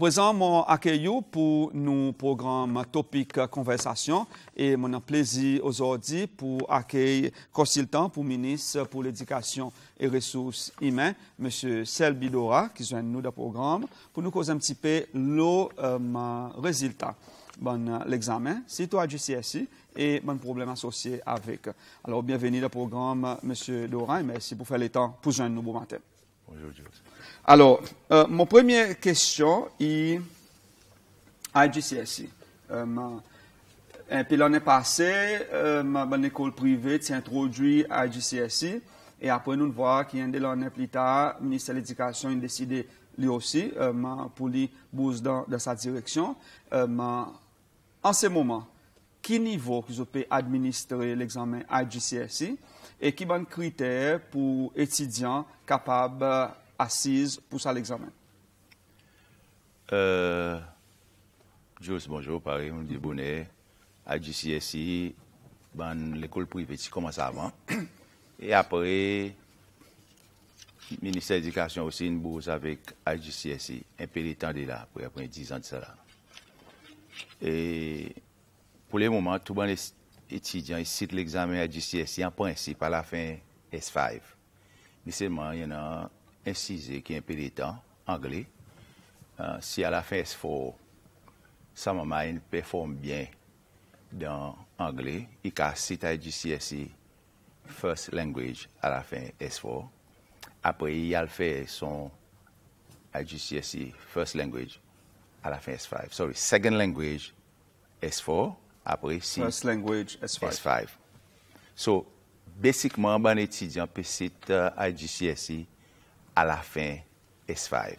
présent, mon accueil pour nos programmes topique conversation et mon plaisir aujourd'hui pour accueillir consultant pour ministre pour l'éducation et ressources humaines, M. Selbidora, qui est nous dans le programme pour nous causer un petit peu le euh, résultat. Bon, euh, l'examen, citoyen du CSI et bon problème associé avec. Alors, bienvenue dans le programme, M. Dora, et merci pour faire le temps pour joindre nous bon matin. Bonjour, Alor, euh, moun premye kestyon yi IGCSI. Euh, Pè l'anè pase, euh, moun ekol prive tse introdwi IGCSI, e apren nou vwa ki yen de l'anè plita, Ministè l'Edikasyon yon deside li osi, moun pou li bouz dan sa direksyon. An se mouman, ki nivou ki zo pe administre l'ekzamen IGCSI, e ki ban kriter pou etidyan kapab an assise pour ça l'examen euh, bonjour, Paris, on dit bonnet. À ben, l'école privée, tu commences avant. Et après, ministère de l'Éducation aussi, une bourse avec IGCSI, un peu de là, pour après 10 ans de cela. Et pour le moment, tout le monde est étudiant, il cite l'examen IGCSI en principe à la fin S5. Mais seulement, il y en a est un peu pelitan, temps anglais. Euh, si à la fin S4, sa maman, performe bien dans anglais, i a cité IGCSE CSE first language à la fin S4. Après, il a fait son IGCSE first language à la fin S5. Sorry, second language S4. après si first language S5. Donc, 5 So, un étudiant peut citer sit euh, IGCSE à la fin S5.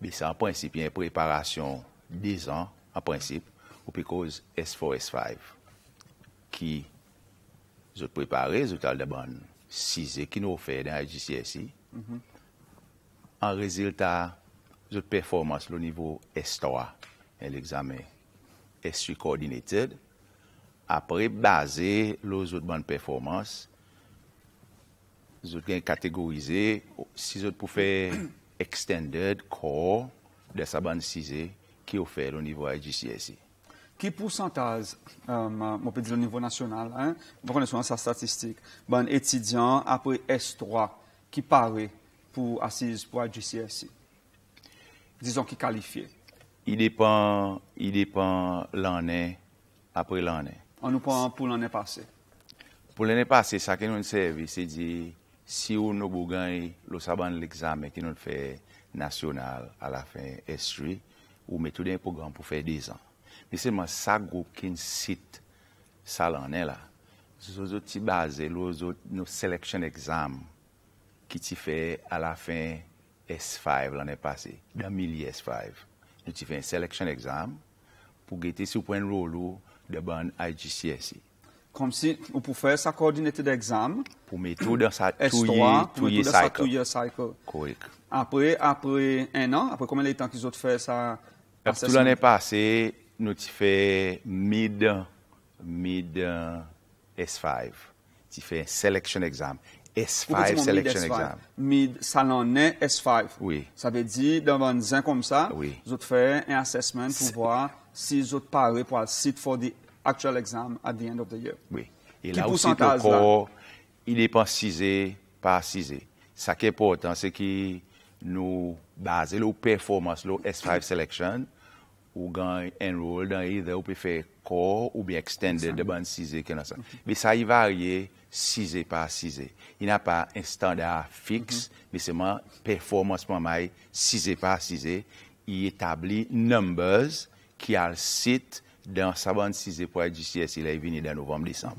Mais c'est en principe, une préparation 10 ans, en principe, ou cause S4, S5, qui je préparé je de bonne 6 qui nous fait dans la JCSI. Mm-hmm. En résultat, je performance au niveau S3, l'examen S3 coordinated. Après, basé sur les autres bonnes performances, Zout gen kategorize, si zout pou fè extended core de sa ban sise ki ou fè lounivou a GCSE. Ki pou santaze, euh, moun pè di lounivou nasyonal, moun konè sou an sa statistik, ban etidyan apre S3 ki pare pou asize pou a GCSE? Dizon ki kalifiye? I depan lannè apre lannè. An nou pan pou lannè pase? Po lannè pase, sakè nou nsevi, se di... Si ou nou bou gany lou sa ban l'ekzame ki nou fè nasyonal a la fè S3, ou metou den pou gany pou fè 10 an. Ni seman sa goun kin sit sa lanen la, zo zo ti baze lou zo nou seleksyon ekzame ki ti fè a la fè S5 lanen pase, Damili S5. Nou ti fè yon seleksyon ekzame pou gete sou pwen ro lou de ban IGCSE. comme si on pouvait sa coordinate d'examen. Pour mettre tout dans sa tout year dans cycle. Après, après un an, après combien de temps qu'ils ont fait ça? Euh, tout l'année passée, nous avons fait mid, mid euh, S5. Tu fais selection exam. S5 selection exam. Mid est, S5. Oui. Ça veut dire, dans un zin comme ça, oui. vous faites un assessment pour voir si vous êtes paré pour le site for the actual exam at the end of the year. Oui. Et là aussi, le corps, là? il est CISÉ pas cisé. Ça qui est important, c'est que nous basons le performance, le S5 selection, ou gagne enroll dans either, ou peut faire corps ou bien extended de bande cisée. Mm Mais ça y varie cisé par cisé. Il n'y a pas un standard fixe, c'est -hmm. performance seulement performance cisé par cisé. Il établit numbers qui a site dans sa bande 6 pour il est venu dans novembre-décembre.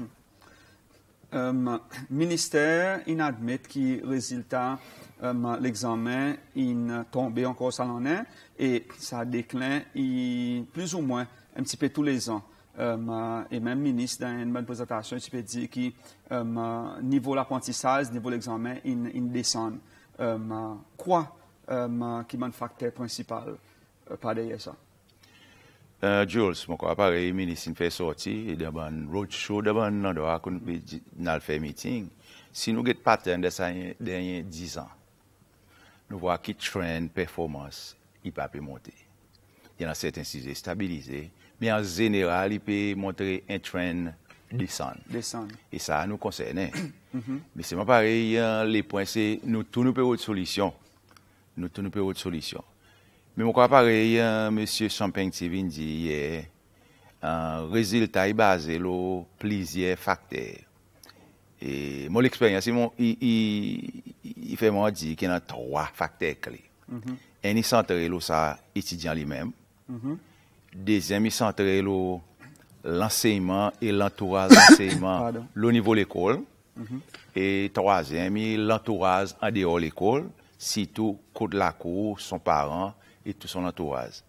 Le mm-hmm. um, ministère, il admet que le résultat, de um, l'examen, est tombé encore ça l'année et ça décline, plus ou moins un petit peu tous les ans. Um, et même le ministre, dans une bonne présentation, il peut dire que niveau l'apprentissage, niveau l'examen, il, il descend. quoi qui est le facteur principal par euh, par derrière ça? Uh, Jules, mwen kwa apare minisin fè sorti, deban roadshow, deban nan do akoun pe nan fè meeting, si nou get pattern de sa denyen 10 an, nou vwa ki trend, performance, i pa pe monte. a an certain size stabilize, mais en général, i pe montre un trend desan. Desan. Et ça nous konsene. Mm-hmm. Mais c'est mwen pareil. Euh, le points, c'est nou tou nou pe ou de solisyon. Nou tou nou pe ou mais mon comparé, euh, M. Champagne TV dit un résultat est basé sur plusieurs facteurs. Et mon expérience, il, fait moi dire qu'il y a trois facteurs clés. Mm-hmm. Un, il centre ça, étudiant lui-même. Mm-hmm. Deuxième, il centre l'enseignement et l'entourage d'enseignement au niveau de l'école. Mm-hmm. Et troisième, l'entourage en dehors de l'école, surtout cours de la cour, son parent. e tou son anto waz.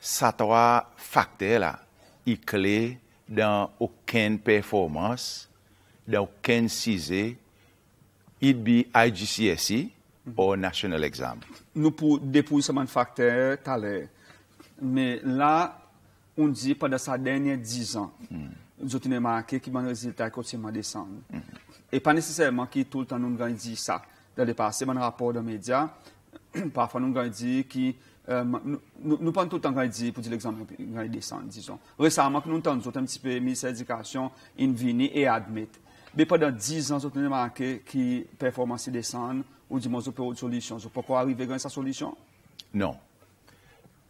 Sa towa fakte la, i kle dan ouken performans, dan ouken size, id bi IGCSE, ou national exam. Nou pou depouz seman fakte talè, me la, un di pwede sa denye dizan, zote ne man ake ki man reziltay kot seman desan. E pa nese seman ki toutan nou ngan di sa, dade pase man rapor de media, pa fwa nou ngan di ki Euh, nou pan tout an gany di pou di l'examen gany desan, dison. Resanman ki nou tan, nou zote mtipè misè edikasyon, in vini, e admit. Be, padan 10 an zote nan Marrake, ki performansi desan, ou di man zote pè ou solisyon. Zote, pòkwa arrive gany sa solisyon? Non.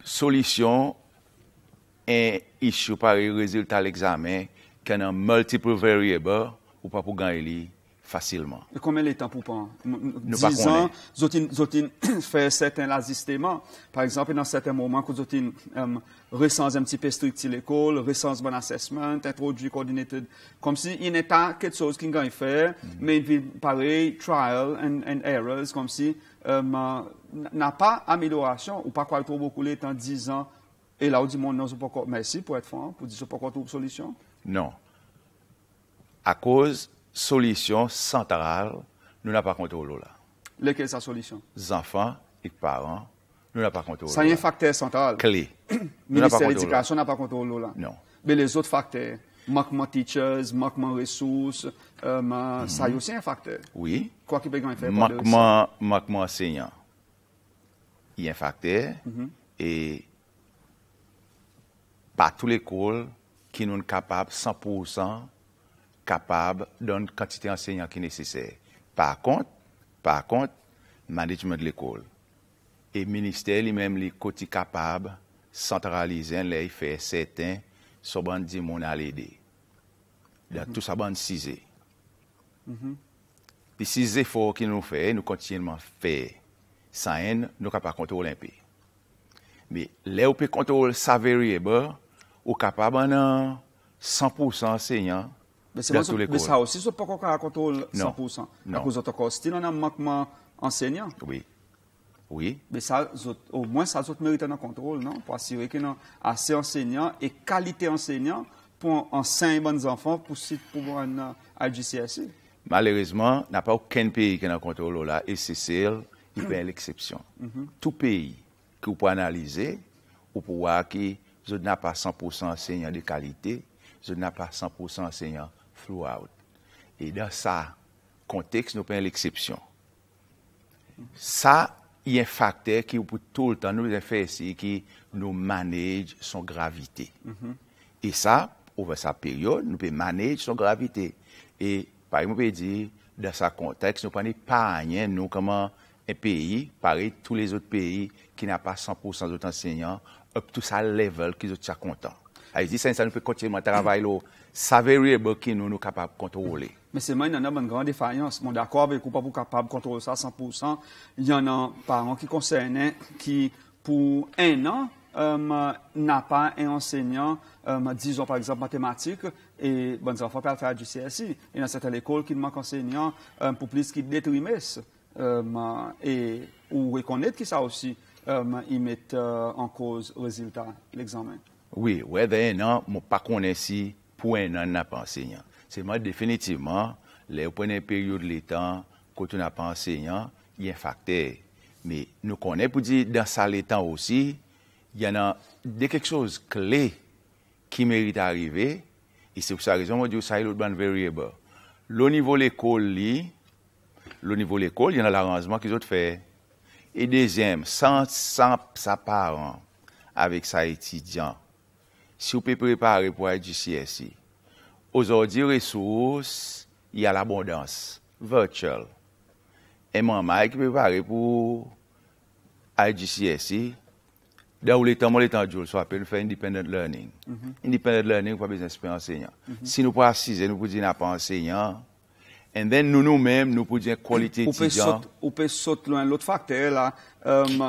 Solisyon, en issue pari rezultat l'examen, kè nan multiple variable, ou pa pou gany liye. facilement. Combien de temps pour prendre? Dix ans, Zotin fait certains ajustements. Par exemple, dans certains moments, vous Zotin um, un petit peu strict l'école, un bon assessment, introduit coordinated. Comme si il n'est pas quelque chose qu'il gagne faire, mhm. mais pareil, trial and, and errors, comme si um, n'a pas amélioration ou pas quoi trop beaucoup en temps dix ans. Et là, on dit, non, pas merci pour être franc, pour dire, pas encore solution. Non. À cause Solisyon santral nou na pa kontrol ou la. Leke sa solisyon? Zanfan et paran nou na pa kontrol ou la. Sa yon fakte santral? Kli. Ministère edikasyon na pa kontrol ou la? Non. Be le zot fakte, makman tichez, makman resous, sa yon se yon fakte? Oui. Kwa ki pe gan yon fèp? Makman enseyant. Yon fakte. E pa tout l'ekol ki nou n'kapap 100% kapab don kantite ansenyan ki nesesè. Par kont, management l'ekol, e minister li menm li koti kapab, santralizen le y fey seten soban di moun alède. Da mhm. tout sa ban si zè. Mhm. Pi si zè fòk ki nou fey, nou kontinman fey sa en, nou kapak kontol l'en pi. Li ou pe kontol sa variable, ou kapab anan 100% ansenyan Be sa osi, zot pa koka la kontrol 100% akou zot akosti, nan an mankman ansegnan. Be sa, ou mwen sa zot merite nan kontrol, nan, pou asire ki nan ase ansegnan, e kalite ansegnan pou ansegnan yon bon zanfon pou si pou mwen aji si ase. Malerezman, nan pa ouken peyi ki nan kontrol ou la, SSL, yon ben l'eksepsyon. Tou peyi ki ou pou analize, ou pou wakie, zot nan pa 100% ansegnan de kalite, zot nan pa 100% ansegnan E dan sa konteks nou pen l'eksepsyon. Sa, yon fakte ki ou pou tout an nou le fey si ki nou manej son gravite. E sa, ouve sa peryon, nou pe manej son gravite. E pari mou pe di, dan sa konteks, nou peni pa anyen nou kaman e peyi, pari tou le zot peyi ki nan pa 100% zot ansegnan, up tou sa level ki zot sa kontan. A ah, yon di, sa nou pe kontenman te ravay lò. sa variable ki nou nou kapap kontrole. Mese man, yon nan nan man gran defayans. Mon dakor vek ou pa pou kapap kontrole sa 100%. Yon nan paran ki konseynen ki pou en nan nan pa en euh, enseynen euh, dison par exemple matematik e bon zan fokal fayal du CSI. Yon nan setel ekol ki nou man konseynen pou plis ki detrimes ou rekonek ki sa osi imet an koz rezultat l'examen. Oui, ou e de en nan mou pa kone si n'a pas enseignant. C'est moi définitivement les premières périodes de l'état quand on n'a pas enseignant, il y a un facteur. Mais nous connaissons pour dire dans ça l'état aussi, il y en a quelque chose clé qui mérite d'arriver et c'est pour ça raison dis que ça est l'autre variable. Le niveau de l'école le niveau l'école, il y en a l'arrangement qu'ils ont fait. Et deuxième, sans, sans sa parent avec sa étudiant, Si ou pe prepare pou IGCSE, ozodi resous, yal abondans, virtual. Eman may ki prepare pou IGCSE, dan ou letan moun letan joul, so apel nou fe independent learning. Mm-hmm. Independent learning pou apen sepe enseyant. Si nou pa asize, nou pou di napan enseyant, and then nou nou mem, nou pou di apen sepe enseyant. Ou pe sot lwen lout fakte la.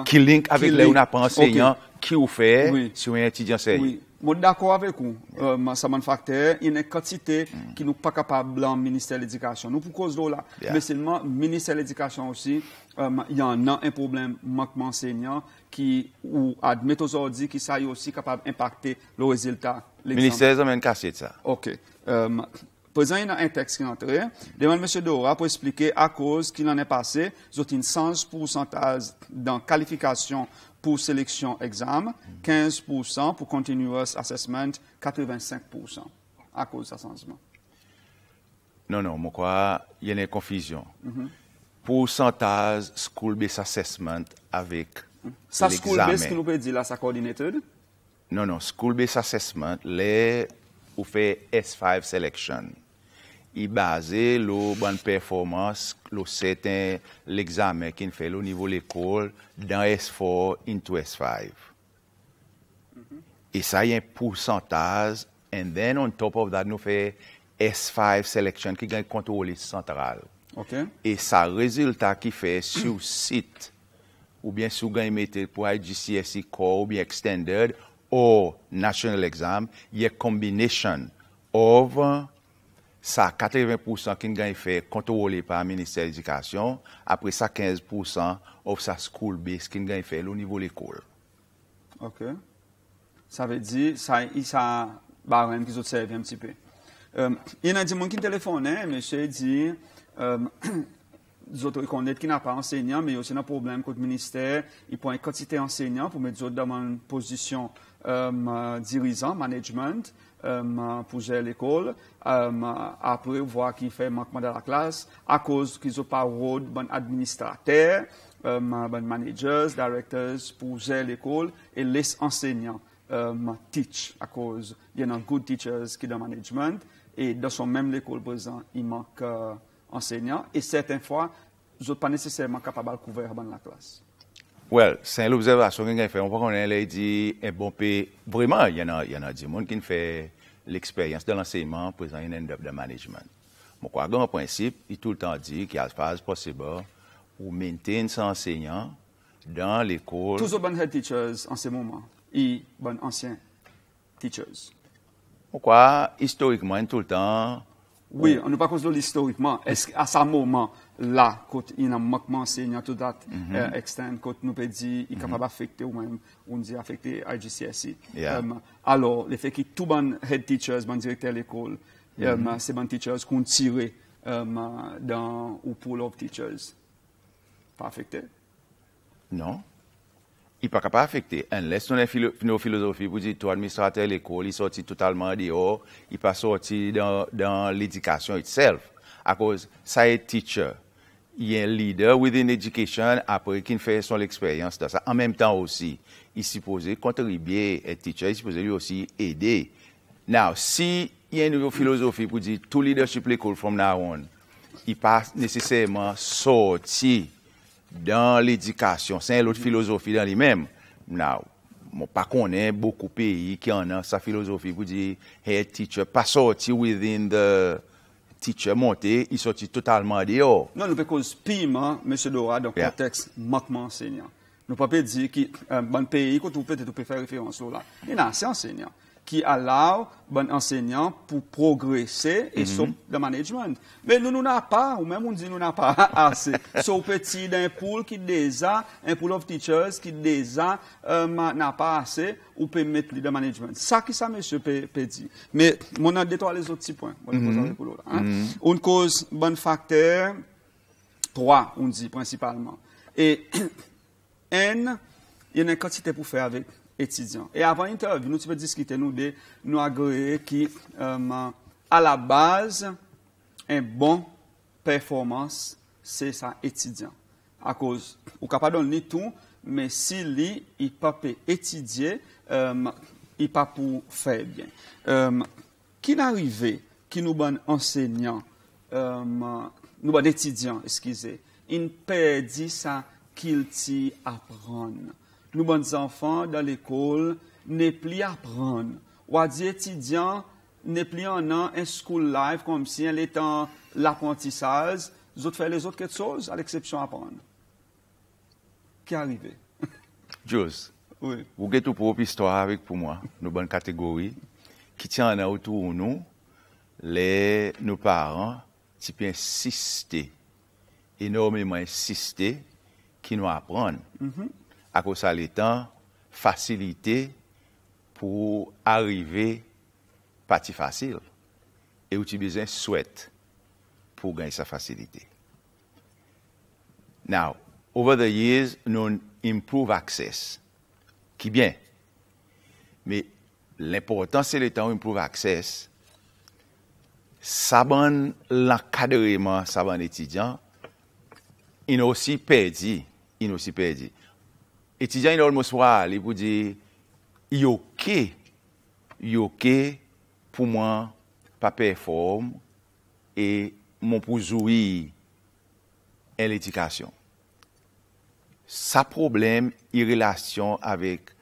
Ki link avik le ou napan enseyant, ki ou fe, si ou en eti di enseyant. suis d'accord avec vous. Euh, ça facteur. il y a une quantité qui n'est pas capable dans le ministère de l'Éducation. Nous, pour cause de là. Mais seulement, le ministère de l'Éducation aussi, euh, il y en a un problème, manquement enseignant, qui, ou admet aujourd'hui, qui ça aussi capable d'impacter le résultat. Le ministère, a même cassette, ça. OK. Euh, Présent, il y a un texte qui est entré. Demande M. Dora pour expliquer à cause qu'il en est passé, ils ont une 100% dans qualification pour sélection examen, 15% pour continuous assessment, 85% à cause changement. Non, non, je crois qu'il y a une confusion. Mm-hmm. Pourcentage school-based assessment avec Ça, school-based, que nous peut dire là, ça Non, non, school-based assessment, les, on fait S5 selection. i baze lo ban performans lo seten l'ekzamen ki n fe lo nivou l'ekol dan S4 into S5. Mm-hmm. E sa yon porsantaz, and then on top of that nou fe S5 selection ki gen kontrolit sentral. Ok. E sa rezultat ki fe sou sit, ou bien sou gen imete pou a GCSE core ou bien extended, ou national exam, yon kombinasyon of... sa 80% kin gen y fe kontrole pa minister edikasyon, apre sa 15% of sa school base kin gen euh, y fe lo nivou l'ekol. Ok, sa ve di, sa y sa barem ki zot seve yon tipe. Yon nan di moun ki ntelefonen, mè se di, zot rekonnet ki nan pa ensegnan, mè yo se nan problem kout minister, y pon y kontite ensegnan pou mè zot daman posisyon dirizan, management, Euh, pour gérer l'école, euh, après voir qui fait manquement de la classe, à cause qu'ils n'ont pas de bon administrateur, euh, bon managers, directors pour gérer l'école et les enseignants teach à cause qu'il y a good teachers qui dans management et dans son même l'école présent il manque enseignants et certaines fois ils sont pas nécessairement capable de couvrir dans la classe. Well, c'est l'observation qu'on a fait. On voit qu'on a dit, bon, pays. vraiment, il y en a, il y a des gens qui ne fait l'expérience de l'enseignement end-up de management. Mon quoi, le principe, il tout le temps dit qu'il y a une phase possible pour maintenir ses enseignants dans l'école. Tous les bons head teachers en ce moment, et bons anciens teachers. Pourquoi, historiquement, tout le temps. Oui, on ne peut pas considérer historiquement. Est-ce qu'à ce moment, là, quand il y a un manquement enseignant tout date mhm. euh, quand nous peut dire qu'il est capable mhm. d'affecter ou même, on dit affecter IGCSE. Yeah. Euh, alors, le fait que tout les head teachers, directeurs directeur de l'école, c'est euh, -hmm. ces teachers qu'on tire dans le pool of teachers, pas affecté? Non. Il n'est pas capable d'affecter. que on a une philosophie, vous dites, toi, administrateur de l'école, il sorti totalement dehors, il n'est pas sorti dans, dans l'éducation itself. À cause, ça est teacher. Il y a un leader within education après qui fait son expérience dans ça. En même temps aussi, il supposé contribuer, et teacher, il supposé lui aussi aider. Now, si il y a une nouvelle philosophie pour dire tout leadership l'école from now on, il passe nécessairement sorti dans l'éducation. C'est une autre mm-hmm. philosophie dans lui-même. Now, moi, pas connais beaucoup de pays qui en ont sa philosophie pour dire, head teacher, pas sorti within the si che monte, yi soti totalman de yo. Non, nou pe kouz piyman, M. Dora, don konteks makman senyan. Nou pa pe di ki, ban peyi, kou toupe te toupe fe referansou la, yi nan senyan. qui allow bon enseignant pour progresser et mm le management. Mais nous, nous n'avons pas, ou même on dit nous n'avons pas assez. So petit d'un pool qui déjà, un pool of teachers qui déjà euh, n'a pas assez, ou peut mettre le management. Ça qui ça, monsieur, peut, dire. Mais, mon a détoile les autres petits points. On mhm. hein. mhm. cause bon facteur, trois, on dit principalement. Et, N, il y en a une quantité pour faire avec étudiants. Et avant l'interview, nous, tu peux discuter nous de nous agréer qui, euh, à la base, un bon performance, c'est ça, étudiant. À cause, ou capable de tout, mais si lui, il pas étudier, euh, il pas pour faire bien. Euh, qui n'arrive, qui nous bon enseignant, euh, nous bon étudiant, excusez, il perdit ça qu'il t'y Nou bon zanfan dan l'ekol ne pli apran. Ou adi etidyan ne pli anan en school life kom si en letan l'apwantisaz. Zot fè lesot ket soz, al eksepsyon apran. Ki arive? Jouz, wou get ou propi istwa avik pou mwa, nou bon kategori, ki tian anan outou nou, le nou paran, ti pe insisté, enomeman insisté, ki nou apran. Mh-mh. à cause de temps facilité pour arriver partie facile et utiliser pour utiliser sa facilité. Now, over the years, non improve access. qui bien. mais l'important c'est le temps improve access, l'encadrement, ça il étudiant, aussi perdu, il il aussi perdu. Etidjan yon mouswal, yon pou di, yo ke, yo ke pou mwen pa perform, e moun pou zoui en l'edikasyon. Sa problem yon relasyon avek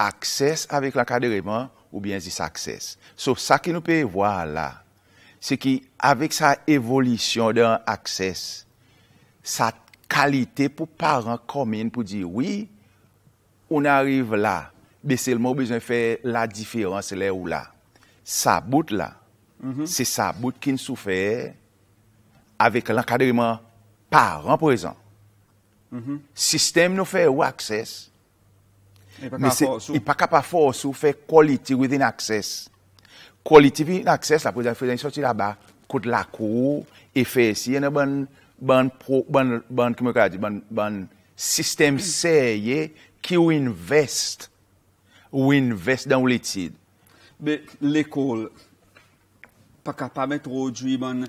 akses avek lanka de reman, ou bien zi sa akses. So sa ki nou pe vwa la, se ki avek sa evolisyon dan akses, sa kalite pou paran komen pou di, oui, ou nan arrive la, beselman ou bezwen fè la diferans lè ou la. Sa bout la, se sa bout kin sou fè avèk lankadirman par an, pou rezan. Sistem nou fè ou akses, mè se, y pa kapa fò ou sou fè quality within akses. Quality within akses, la pou rezan, fè zan y soti la ba, kout lakou, efè si, yè nan ban, ban, ban, sistem seyye, Ki ou invest, ou invest dan ou letid. Be, l'ekol, pa kapame trojwi ban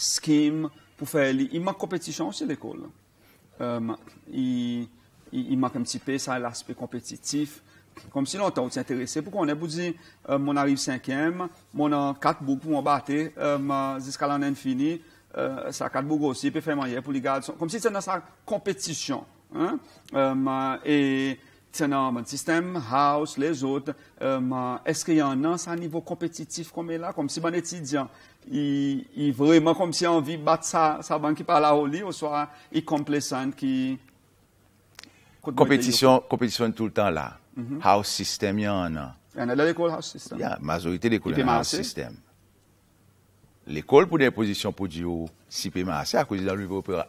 skim pou fè li. I mak kompetisyon ou se l'ekol. Um, I mak mtipè sa l'aspe kompetitif. Kom si lontan ou t'interese pou konen pou di, um, moun arrive 5e, moun an 4 bouk pou mou bate, ma um, ziskal an en fini, uh, sa 4 bouk ou si, pe fè maye pou li gade. Kom si tè nan sa kompetisyon. Hein, euh, et et mon système, house, les autres, euh, est-ce qu'il y en a à un niveau compétitif comme est là, comme si mon étudiant, il, il, vraiment comme si on vit battre sa, sa banque par la lit ou soit il complaisant qui compétition compétition tout le temps là. Mhm. House system il y en a. Il y en a dans l'école house system. la majorité des l'école house system. L'ekol pou den pozisyon pou diyo oh, sipe ma ase akouzi dan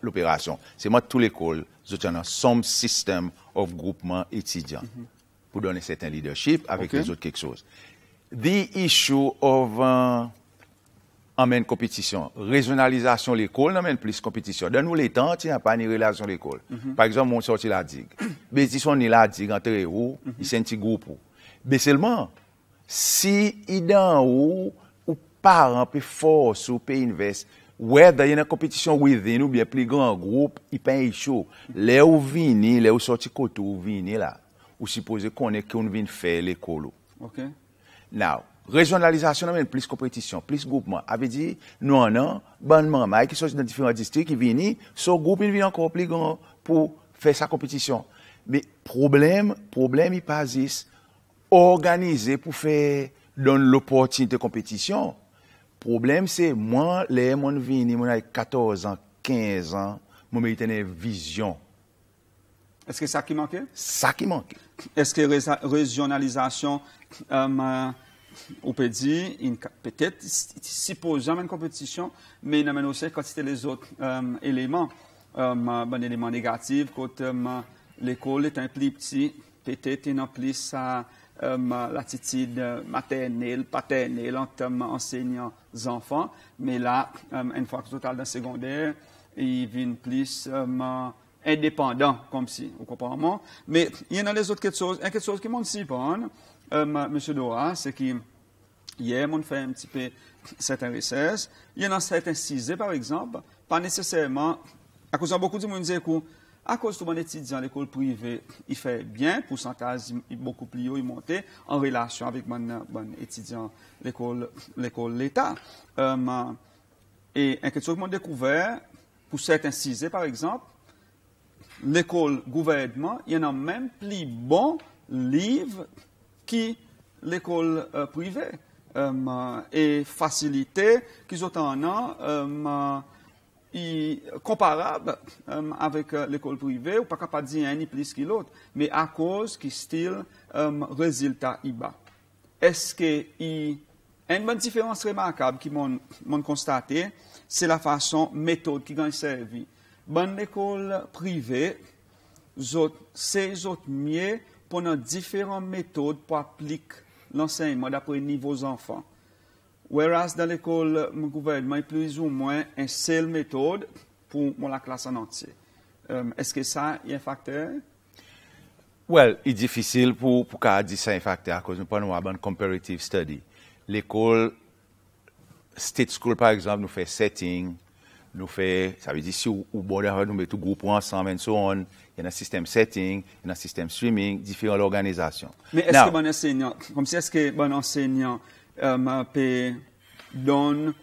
l'operasyon. Se mwen tou l'ekol, zot yon an som sistem of groupman etidyan. Pou donen seten leadership avik lè zot kek chouz. The issue of euh, anmen kompetisyon. Rejonalizasyon l'ekol nanmen plis kompetisyon. Dan nou lè tan, ti nan pa ni relasyon l'ekol. Mhm. Par exemple, moun soti la dig. Be ti mhm. son ni la dig anter e ou, li mhm. sen ti group ou. Be selman, si idan ou, paran, pe foso, pe invest, wè da yè nan kompetisyon within ou biè pli gran group, i pen yisho. Lè ou vini, lè ou soti kotou, vini la. Ou sipose konè kioun vini fè lè kolou. Now, rejonalizasyon nan men plis kompetisyon, plis groupman. Avè di, nou an nan, ban man may ki sosi nan diferant distri ki vini, so group yon vini an kon pli gran pou fè sa kompetisyon. Bi problem, problem yi pasis organize pou fè don lopotin te kompetisyon, Le problème c'est moi les mon vini mon 14 ans 15 ans mon mérite une vision est-ce que ça qui manquait ça qui manque. est-ce que régionalisation euh, on peut dire peut-être si une compétition mais il a aussi quand c'était les autres euh, éléments euh, éléments négatifs quand euh, l'école est un plus petit peut-être un plus ça euh, l'attitude euh, maternelle, paternelle en termes enseignants enfants. Mais là, euh, une fois que tout dans le secondaire, ils viennent plus indépendants, comme si, au comprenez? Mais il y en a les autres quelque chose, quelque chose qui m'en surprend, euh, M. Dora, c'est qu'hier, hier, on fait un petit peu certaines recherches. Il y en a certains cisés, par exemple, pas nécessairement, à cause de beaucoup de monde qui à cause de mon étudiant l'école privée, il fait bien, pour il est beaucoup plus haut, il monte en relation avec mon, étudiant l'école l'État. Euh, et un quelque chose que découvert, pour certains cisés par exemple, l'école gouvernement, il y en a même plus bon livre qui l'école euh, privée. Euh, et facilité qu'ils ont en a comparable euh, avec euh, l'école privée, ou pas capable de dire un ni plus que l'autre, mais à cause qui style euh, résultat IBA. Est-ce que y a une bonne différence remarquable qui m'ont constaté, c'est la façon, méthode qui gagne servi. Dans école privée, c'est autres mieux pendant différentes méthodes pour appliquer l'enseignement d'après niveau enfants. Whereas dans l'école, mon gouvernement est plus ou moins une seule méthode pour la classe en entier. Euh, est-ce que ça est un facteur? Well, est difficile pour, pour dire ça un facteur parce que nous prenons une comparative study. L'école, state school par exemple, nous fait setting, nous fait, ça veut dire si au bord nous mettons tout groupe ensemble, et il y a un système setting, il y a un système streaming, différentes organisations. Mais est-ce que bon enseignant, comme si est-ce que bon enseignant, Euh, ma pe don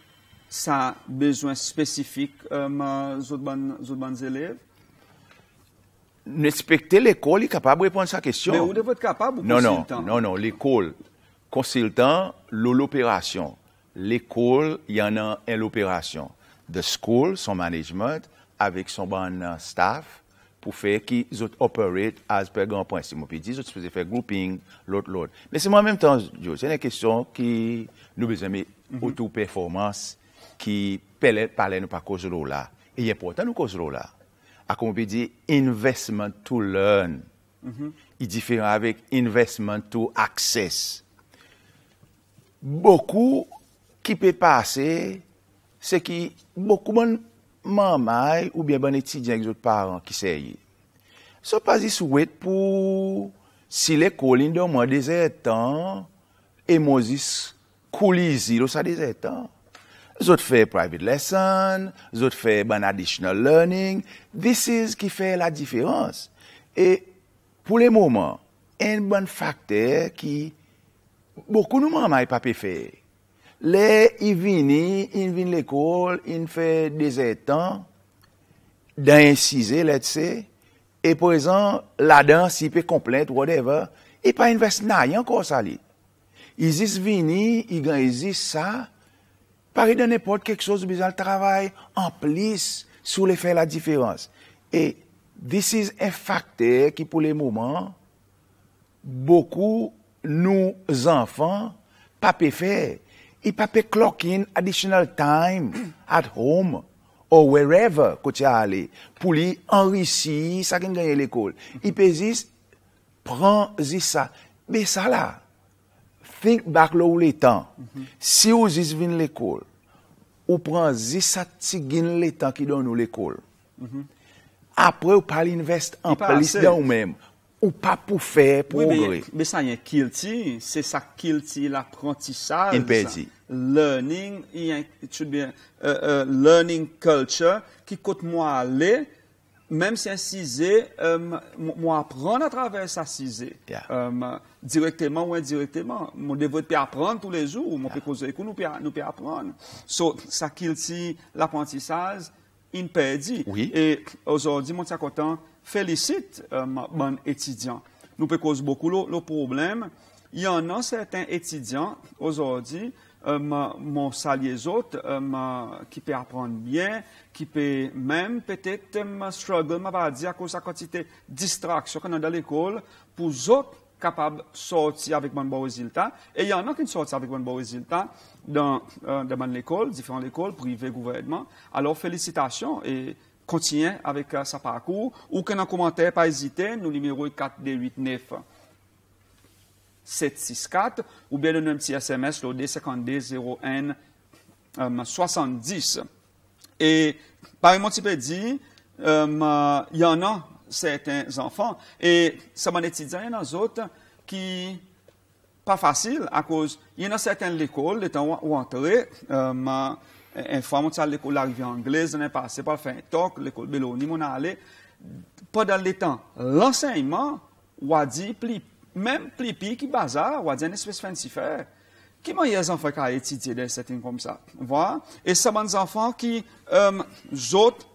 sa bejwen spesifik euh, ma zot ban zelev? Nespekte l'ekol yi kapab repon sa kestyon. Men ou devot kapab ou konsiltant? Non, non, l'ekol. Konsiltant, non, non, l'operasyon. L'ekol, yon nan l'operasyon. The school, son management, avik son ban euh, staff, ou fe ki zot operate as pe gwa pon si mw pi di, zot se fweze fe grouping lot lot. Mwen se mwen mwen mwen tan, yo, se nè kisyon ki nou bezeme wotou mhm. performans ki pelè, palè nou pa kouz lola. E yè pou otan nou kouz lola. Akon mwen pi di, investment to learn. Y mhm. di fe yon avik, investment to access. Boku ki pe pase, se ki boku mwen kouz, man may oubyen ban etidyen ki zot paran ki seye. Zot pa zis wet pou si le kolin do man dezertan, e mo zis kolizi lo sa dezertan. Zot fe private lesson, zot fe ban additional learning, this is ki fe la diferans. E pou le mouman, en ban fakte ki bokou nou man may pa pe feye. Le, y vini, y vini l'ekol, y fè dezè tan, dan y sise, let's say, e prezan, la dan, si pe komplet, whatever, e pa y invest nan, y anko sa li. Y zis vini, y gan, y zis sa, pari de nepot kek chos bizan l'travay, an plis, sou le fè la difirans. E, this is a factor ki pou le mouman, boku nou zanfan pape fè, I pa pe klokin additional time at home or wherever kote a ale pou li anrisi sa gen genye l'ekol. I pe zis, pran zisa, be sa la, think back lo ou l'e tan, si ou zis vin l'ekol, ou pran zisa tigin l'e tan ki don ou l'ekol, mhm. apre ou pal invest an pal liste an ou menm. ou pas pour faire progrès. Oui, mais ça y est, guilty, c'est ça guilty, l'apprentissage, learning, bien, euh, a euh, learning culture, qui coûte moi aller, même si un ciseau, moi apprendre à travers ça cisé, euh, directement ou indirectement, mon de peut apprendre tous les jours, mon yeah. peut nous apprendre. So, ça guilty, l'apprentissage, in Oui. Et aujourd'hui, mon content Félicite euh, mon bon étudiant. Nous causer beaucoup le, problèmes. problème. Il y en a certains étudiants aujourd'hui, euh, mon salier autres, euh, qui peut apprendre bien, qui peut même peut-être struggle, ma va dire, à cause de la quantité de distractions qu'on a dans l'école, pour autres capables de sortir avec un bon résultat. Et il y en a qui sortent avec un bon résultat dans, dans l'école, différentes écoles, privées, gouvernement. Alors, félicitations et contient avec euh, sa parcours. Ou qu'un commentaire, pas hésiter, nous numéro 4289 764, ou bien le petit SMS, le D5201 70. Euh, et par exemple, dit, euh, il y en a certains enfants, et ça mon étudiant il y en a d'autres qui pas facile à cause, il y en a certains l'école, les temps où entrer, mais, informants à l'école anglaise, anglaise, n'est pas passé par Fintoc, l'école Bello, ni pas allé. Pendant les temps, l'enseignement, wadi même plus qui bazar, on a une espèce fancifère. Qui m'a les enfants qui ont étudié des settings comme ça? Voilà. Et ça, des enfants qui, euh, autres,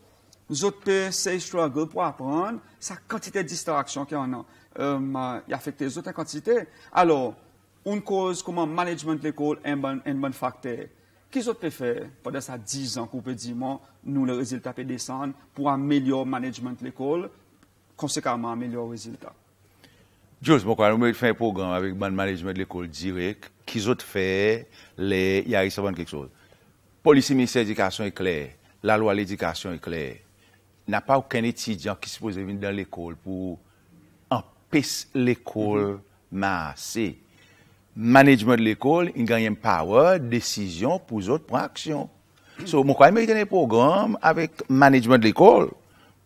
autres c'est struggle pour apprendre, sa quantité de distraction qu'on en a, euh, affecte les autres en quantité. Alors, une cause comment management de l'école est un un bon facteur. Kizot pe fe, pwede sa 10 an koupe di man, nou le rezultat pe desan pou amelyor manajment l'ekol, konsekwaman amelyor rezultat. Djos, mwen kwa, mwen fè un program avik manajment l'ekol direk, kizot fe, lè, yari se ban kek chouz. Polisi, minister edikasyon e kler, la lwa l'edikasyon e kler, nan pa wken etidyan ki se pwese vin dan l'ekol pou anpes l'ekol mm-hmm. masey. Manejman de l'ekol yon ganyan power, desisyon pou zot pran aksyon. So moun kwa yon meriten yon program avik manejman de l'ekol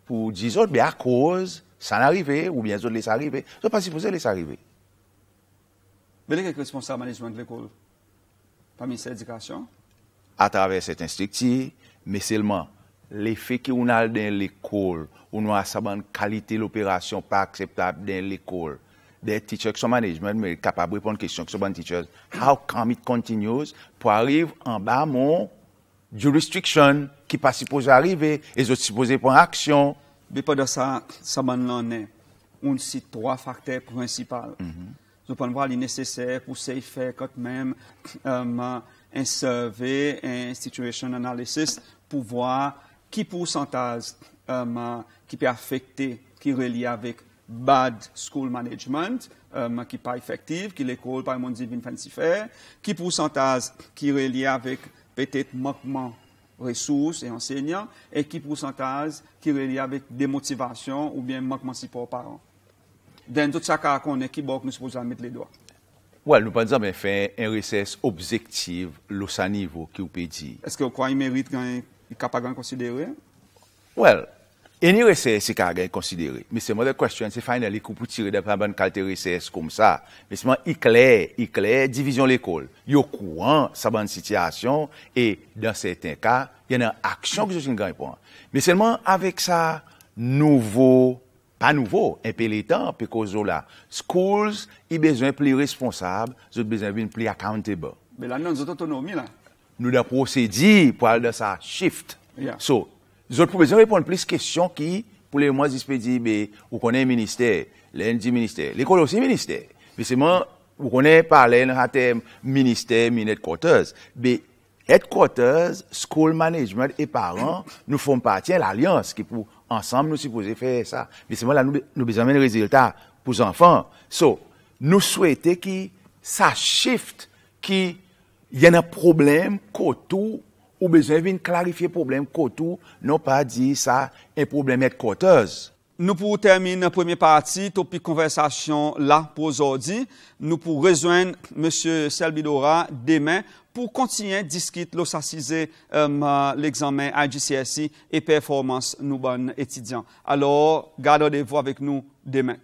pou di zot be a koz san arive ou bien zot les arive. Zot pas si fose les arive. Belè kèk responsable manejman de l'ekol pa misè edikasyon? A travè set instikti, mè selman, l'efè ki yon al den l'ekol, yon an saban kalite l'opérasyon pa akseptab den l'ekol. de teche ekso manejmen, me e kapab wepon kesyon ekso ban teche, how come it continues pou arrive an ba moun jurisdiction ki pa sipoze arive, e zo sipoze pou an aksyon. Bepa da sa sa ban lanen, un si 3 faktèk prinsipal. Jou pon vwa li nesesè pou se y fè kot mèm un survey, un situation analysis pou vwa ki pou santaz ki euh, pe afekte, ki reli avèk Bad school management, ma euh, ki pa efektiv, ki l'ekol pa yon moun di vin fensi fè, ki pwousantaz ki re liye avèk petèt mokman resous e ensegna, e ki pwousantaz ki re liye avèk demotivasyon ou bien mokman sipo par an. Den tout sa ka akonè ki bok nou sepouz an met le doa. Wel, nou panizan men fè en reses objektiv lou sa nivou ki ou pe di. Eske ou kwa yon merite yon kapag an konsidere? Wel. Eni re se se ka gen konsidere. Mese mwen de kwestyon se fay nan li koupou tire depan ban kalte re se se koum sa. Mese mwen ikle, ikle, divizyon l'ekol. Yo kouan sa ban sityasyon e dan seten ka yon an aksyon ki jous yon gen yon poun. Mese mwen avek sa nouvo, pa nouvo, impel etan, peko zola. Skouz, yi bezwen pli responsab, zot bezwen vin pli akantib. Belan nan zot anoumi la. Nou da prosedi pou al da sa shift. Sot. Zot pou bezan repon plis kesyon ki pou le mwaz dispe di, be, ou konen minister, len di minister, le kon osi minister. Ve seman, ou konen palen hatem minister, men et kotez. Be, et kotez, school management e paran, nou fom pati an l'alyans ki pou ansam nou sipoze fe sa. Ve seman la nou bezan men rezultat pou zanfan. So, nou swete ki sa shift ki yon a problem koto kotez. ou bezwen vin klarifiye problem kotou, nou pa di sa problème problem et kotez. Nou pou termine nan premye parti, topic conversation la pour aujourd'hui. Nous pourrons rejoindre M. Selbidora demain pour continuer à discuter de euh, l'examen IGCSI et performance nous ban étudiants. Alors, gardez-vous avec nous demain.